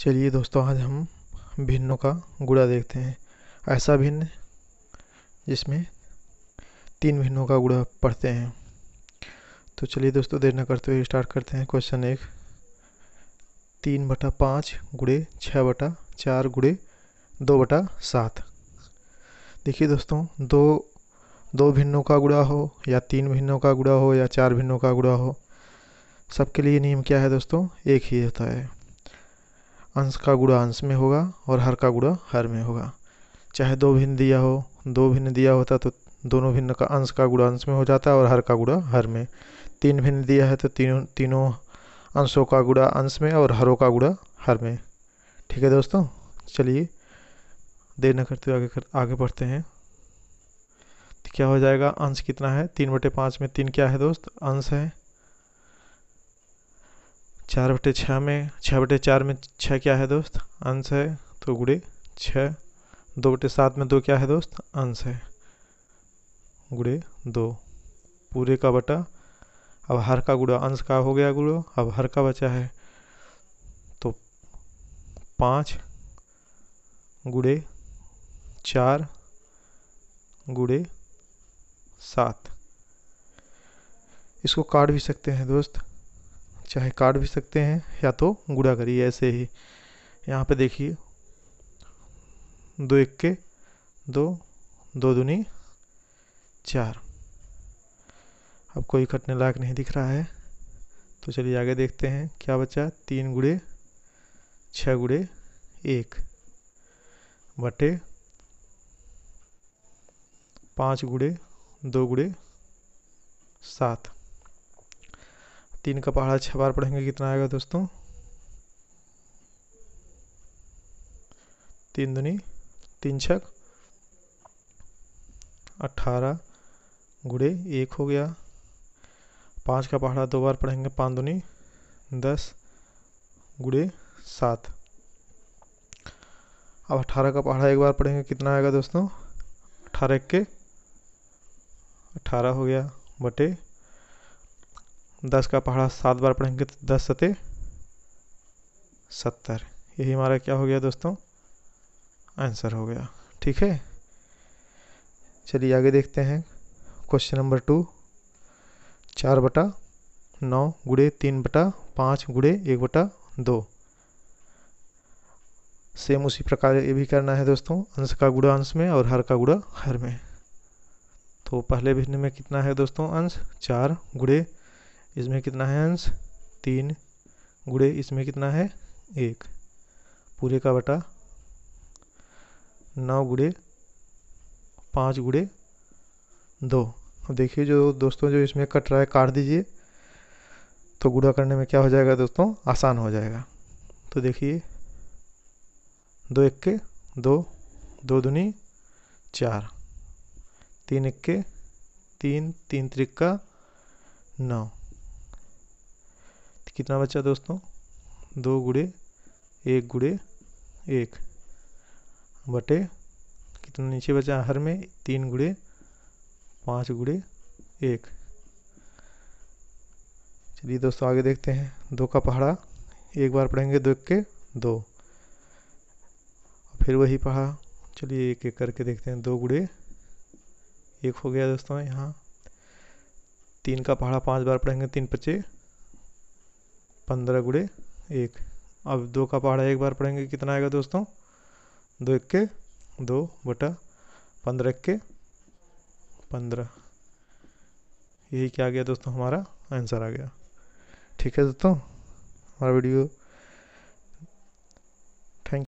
चलिए दोस्तों आज हम भिन्नों का गुड़ा देखते हैं ऐसा भिन्न जिसमें तीन भिन्नों का गुड़ा पढ़ते हैं तो चलिए दोस्तों देर न करते हुए स्टार्ट करते हैं क्वेश्चन एक तीन बटा पाँच गुड़े छः बटा चार गुड़े दो बटा सात देखिए दोस्तों दो दो भिन्नों का गुड़ा हो या तीन भिन्नों का गुड़ा हो या चार भिन्नों का गुड़ा हो सबके लिए नियम क्या है दोस्तों एक ही होता है अंश का गुणा अंश में होगा और हर का गुणा हर में होगा चाहे दो भिन्न दिया हो दो भिन्न दिया होता तो दोनों भिन्न का अंश का गुणा अंश में हो जाता है और हर का गुणा हर में तीन भिन्न दिया है तो तीनों तीनों अंशों का गुणा अंश में और हरों का गुणा हर में ठीक है दोस्तों चलिए देर न करते हुए आगे कर, आगे बढ़ते हैं तो क्या हो जाएगा अंश कितना है तीन बटे पाँच में तीन क्या है दोस्त अंश है चार बटे छः में छः बटे चार में छः क्या है दोस्त अंश है तो गुड़े छः दो बटे सात में दो क्या है दोस्त अंश है गुड़े दो पूरे का बटा अब हर का गुड़ा अंश का हो गया गुड़ो अब हर का बचा है तो पाँच गुड़े चार गुड़े सात इसको काट भी सकते हैं दोस्त चाहे काट भी सकते हैं या तो गुड़ा करिए ऐसे ही यहाँ पे देखिए दो इक्के दो दो दूनी चार अब कोई कटने लायक नहीं दिख रहा है तो चलिए आगे देखते हैं क्या बचा तीन गुड़े छः गुड़े एक बटे पाँच गुड़े दो गुड़े सात तीन का पहाड़ा छः बार पढ़ेंगे कितना आएगा दोस्तों तीन दुनी तीन छक अट्ठारह गुड़े एक हो गया पाँच का पहाड़ा दो बार पढ़ेंगे पाँच दुनी दस गुड़े सात अब अट्ठारह का पहाड़ा एक बार पढ़ेंगे कितना आएगा दोस्तों अठारह के अठारह हो गया बटे दस का पहाड़ा सात बार पढ़ेंगे तो दस सते सत्तर यही हमारा क्या हो गया दोस्तों आंसर हो गया ठीक है चलिए आगे देखते हैं क्वेश्चन नंबर टू चार बटा नौ गुड़े तीन बटा पाँच गुड़े एक बटा दो सेम उसी प्रकार ये भी करना है दोस्तों अंश का गुड़ा अंश में और हर का गुड़ा हर में तो पहले भिन्न में कितना है दोस्तों अंश चार गुड़े इसमें कितना है अंश तीन गुड़े इसमें कितना है एक पूरे का बटा नौ गुड़े पाँच गुड़े दो अब देखिए जो दोस्तों जो इसमें कट रहा है काट दीजिए तो गुड़ा करने में क्या हो जाएगा दोस्तों आसान हो जाएगा तो देखिए दो इक्के दो दो दुनी चार तीन इक्के तीन तीन त्रिक्का नौ कितना बचा दोस्तों दो गुड़े एक गुड़े एक बटे कितना नीचे बचा हर में तीन गुड़े पाँच गुड़े एक चलिए दोस्तों आगे देखते हैं दो का पहाड़ा एक बार पढ़ेंगे दो के दो फिर वही पढ़ा चलिए एक एक करके देखते हैं दो गुड़े एक हो गया दोस्तों यहाँ तीन का पहाड़ा पांच बार पढ़ेंगे तीन पचे पंद्रह गुड़े एक अब दो का पहाड़ा एक बार पढ़ेंगे कितना आएगा दोस्तों दो इक्के दो बटा पंद्रह इक्के पंद्रह यही क्या आ गया दोस्तों हमारा आंसर आ गया ठीक है दोस्तों हमारा वीडियो